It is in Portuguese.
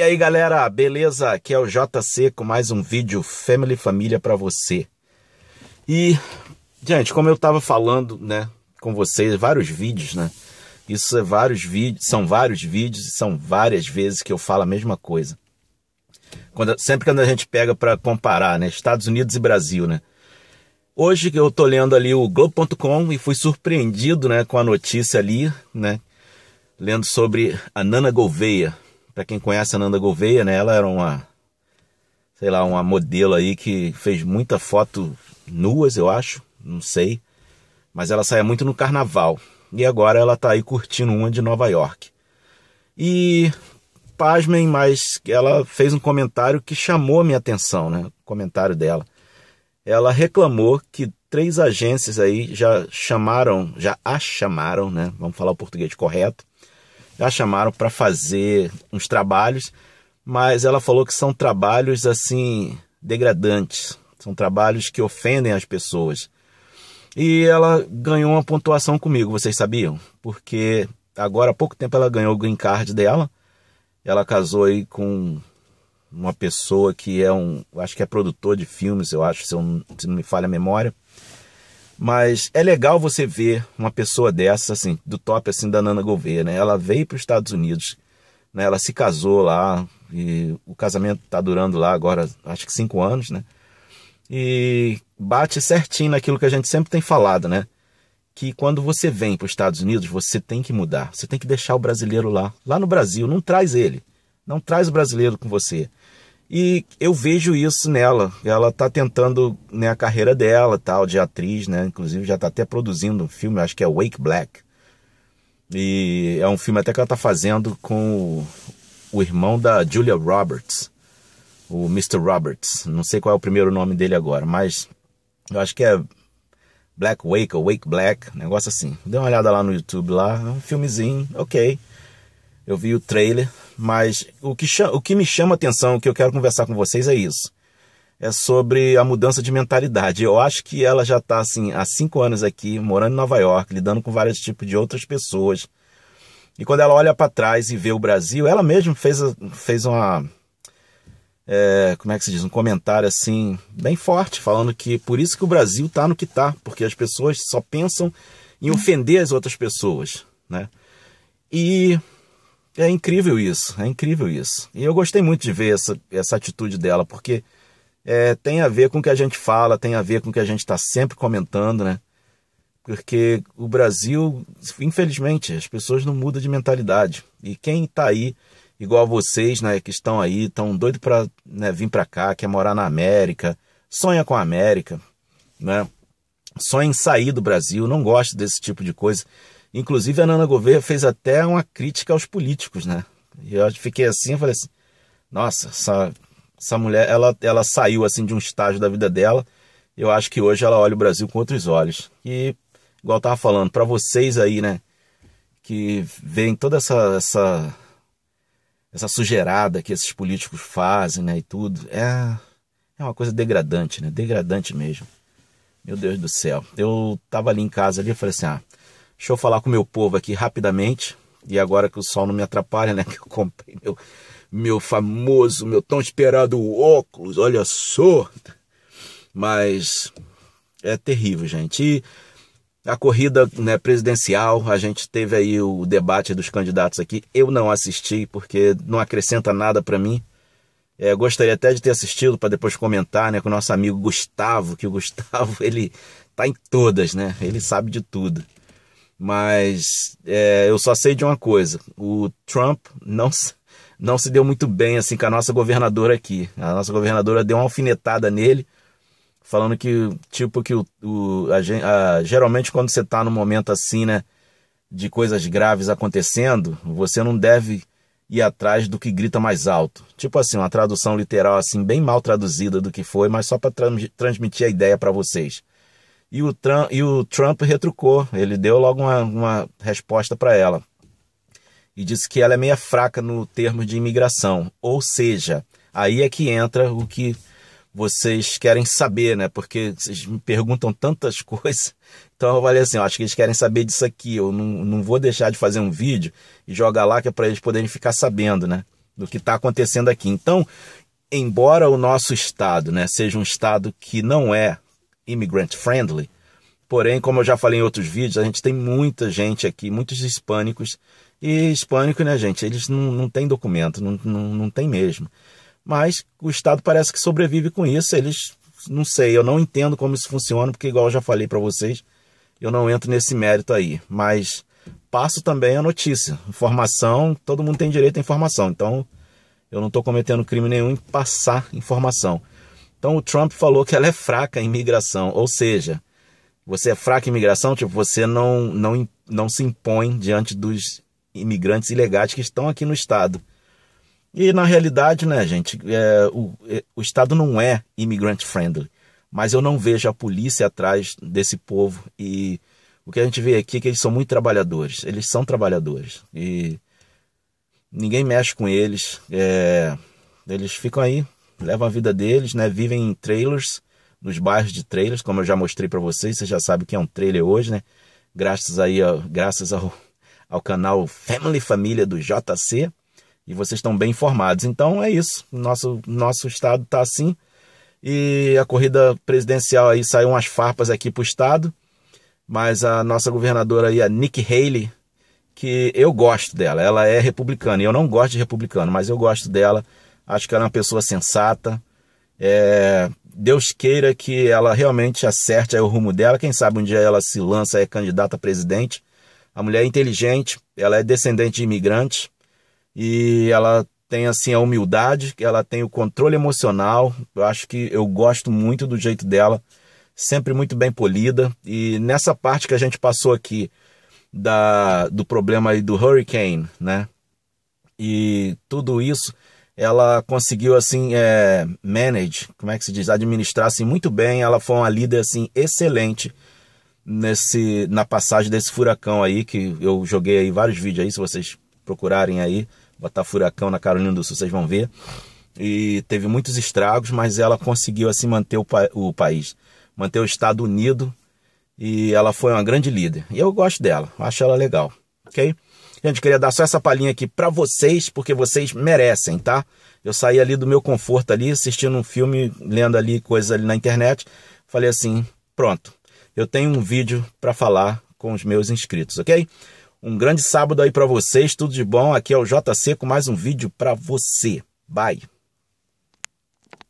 E aí galera, beleza? Aqui é o JC com mais um vídeo Family Família para você. E, gente, como eu tava falando, né, com vocês, vários vídeos, né? Isso é vários vídeos, são vários vídeos e são várias vezes que eu falo a mesma coisa. Quando, sempre quando a gente pega para comparar, né, Estados Unidos e Brasil, né? Hoje que eu tô lendo ali o Globo.com e fui surpreendido, né, com a notícia ali, né, lendo sobre a Nana Gouveia, para quem conhece a Nanda Gouveia, né? Ela era uma, sei lá, uma modelo aí que fez muita foto nuas, eu acho, não sei. Mas ela saia muito no carnaval. E agora ela tá aí curtindo uma de Nova York. E pasmem, mas ela fez um comentário que chamou a minha atenção, né? O comentário dela. Ela reclamou que três agências aí já chamaram, já a chamaram, né? Vamos falar o português correto a chamaram para fazer uns trabalhos, mas ela falou que são trabalhos assim degradantes, são trabalhos que ofendem as pessoas. E ela ganhou uma pontuação comigo, vocês sabiam? Porque agora há pouco tempo ela ganhou o green card dela. Ela casou aí com uma pessoa que é um, acho que é produtor de filmes, eu acho, se, eu, se não me falha a memória. Mas é legal você ver uma pessoa dessa, assim, do top assim da Nana Gouveia, né? Ela veio para os Estados Unidos, né? Ela se casou lá e o casamento está durando lá agora, acho que cinco anos, né? E bate certinho naquilo que a gente sempre tem falado, né? Que quando você vem para os Estados Unidos, você tem que mudar, você tem que deixar o brasileiro lá. Lá no Brasil, não traz ele, não traz o brasileiro com você. E eu vejo isso nela. Ela está tentando né, a carreira dela, tal, de atriz, né? Inclusive já está até produzindo um filme, acho que é Wake Black. E é um filme até que ela está fazendo com o, o irmão da Julia Roberts, o Mr. Roberts. Não sei qual é o primeiro nome dele agora, mas eu acho que é Black Wake ou Wake Black, negócio assim. Dê uma olhada lá no YouTube lá, é um filmezinho, ok. Eu vi o trailer, mas o que, o que me chama atenção, o que eu quero conversar com vocês é isso. É sobre a mudança de mentalidade. Eu acho que ela já está assim há cinco anos aqui, morando em Nova York, lidando com vários tipos de outras pessoas. E quando ela olha para trás e vê o Brasil, ela mesma fez, fez uma. É, como é que se diz? Um comentário assim, bem forte, falando que por isso que o Brasil está no que está, porque as pessoas só pensam em ofender as outras pessoas, né? E é incrível isso, é incrível isso. E eu gostei muito de ver essa, essa atitude dela, porque é, tem a ver com o que a gente fala, tem a ver com o que a gente está sempre comentando, né? Porque o Brasil, infelizmente, as pessoas não mudam de mentalidade. E quem está aí, igual vocês, né, que estão aí, estão doidos para né, vir para cá, quer morar na América, sonha com a América, né? Sonha em sair do Brasil, não gosta desse tipo de coisa. Inclusive a Nana Gouveia fez até uma crítica aos políticos, né? E eu fiquei assim, falei assim, nossa, essa, essa mulher, ela, ela saiu assim de um estágio da vida dela. Eu acho que hoje ela olha o Brasil com outros olhos. E, igual eu tava falando, para vocês aí, né, que veem toda essa, essa, essa sujeirada que esses políticos fazem, né, e tudo, é, é uma coisa degradante, né, degradante mesmo. Meu Deus do céu. Eu tava ali em casa ali, eu falei assim, ah, Deixa eu falar com o meu povo aqui rapidamente. E agora que o sol não me atrapalha, né? Que eu comprei meu, meu famoso, meu tão esperado óculos, olha só. Mas é terrível, gente. E a corrida né, presidencial, a gente teve aí o debate dos candidatos aqui. Eu não assisti porque não acrescenta nada para mim. É, gostaria até de ter assistido para depois comentar né, com o nosso amigo Gustavo, que o Gustavo ele tá em todas, né? Ele sabe de tudo. Mas é, eu só sei de uma coisa: o Trump não, não se deu muito bem assim com a nossa governadora aqui. A nossa governadora deu uma alfinetada nele, falando que, tipo, que o, o a, a, geralmente quando você está num momento assim, né, de coisas graves acontecendo, você não deve ir atrás do que grita mais alto. Tipo assim, uma tradução literal assim, bem mal traduzida do que foi, mas só para tra transmitir a ideia para vocês. E o Trump, e o Trump retrucou, ele deu logo uma, uma resposta para ela. E disse que ela é meia fraca no termo de imigração. Ou seja, aí é que entra o que vocês querem saber, né? Porque vocês me perguntam tantas coisas. Então eu falei assim, ó, acho que eles querem saber disso aqui. Eu não, não vou deixar de fazer um vídeo e jogar lá que é para eles poderem ficar sabendo, né? Do que está acontecendo aqui. Então, embora o nosso estado, né, seja um estado que não é immigrant friendly. Porém, como eu já falei em outros vídeos, a gente tem muita gente aqui, muitos hispânicos. E hispânico, né, gente? Eles não, não têm documento, não, não, não tem mesmo. Mas o Estado parece que sobrevive com isso. Eles, não sei, eu não entendo como isso funciona, porque, igual eu já falei para vocês, eu não entro nesse mérito aí. Mas passo também a notícia. Informação, todo mundo tem direito à informação. Então, eu não estou cometendo crime nenhum em passar informação. Então o Trump falou que ela é fraca em imigração, ou seja, você é fraca em imigração, tipo, você não, não, não se impõe diante dos imigrantes ilegais que estão aqui no Estado. E na realidade, né, gente, é, o, é, o Estado não é immigrant friendly, mas eu não vejo a polícia atrás desse povo e o que a gente vê aqui é que eles são muito trabalhadores, eles são trabalhadores e ninguém mexe com eles, é, eles ficam aí levam a vida deles, né? Vivem em trailers, nos bairros de trailers, como eu já mostrei para vocês, você já sabe que é um trailer hoje, né? Graças aí, ó, graças ao, ao canal Family Família do JC, e vocês estão bem informados. Então é isso, nosso nosso estado está assim. E a corrida presidencial aí saiu umas farpas aqui pro estado, mas a nossa governadora aí, a Nikki Haley, que eu gosto dela. Ela é republicana e eu não gosto de republicano, mas eu gosto dela. Acho que ela é uma pessoa sensata. É, Deus queira que ela realmente acerte o rumo dela. Quem sabe um dia ela se lança, é candidata a presidente. A mulher é inteligente, ela é descendente de imigrante e ela tem assim a humildade, ela tem o controle emocional. Eu acho que eu gosto muito do jeito dela, sempre muito bem polida. E nessa parte que a gente passou aqui da, do problema aí do hurricane, né? E tudo isso ela conseguiu assim é, manage, como é que se diz, administrar assim muito bem. Ela foi uma líder assim excelente nesse na passagem desse furacão aí que eu joguei aí vários vídeos aí, se vocês procurarem aí, botar furacão na Carolina do Sul, vocês vão ver. E teve muitos estragos, mas ela conseguiu assim manter o, pa o país, manter o Estado unido e ela foi uma grande líder. E eu gosto dela, acho ela legal, ok? Gente, queria dar só essa palhinha aqui para vocês, porque vocês merecem, tá? Eu saí ali do meu conforto ali, assistindo um filme, lendo ali coisas ali na internet, falei assim, pronto. Eu tenho um vídeo para falar com os meus inscritos, OK? Um grande sábado aí para vocês, tudo de bom. Aqui é o JC com mais um vídeo para você. Bye.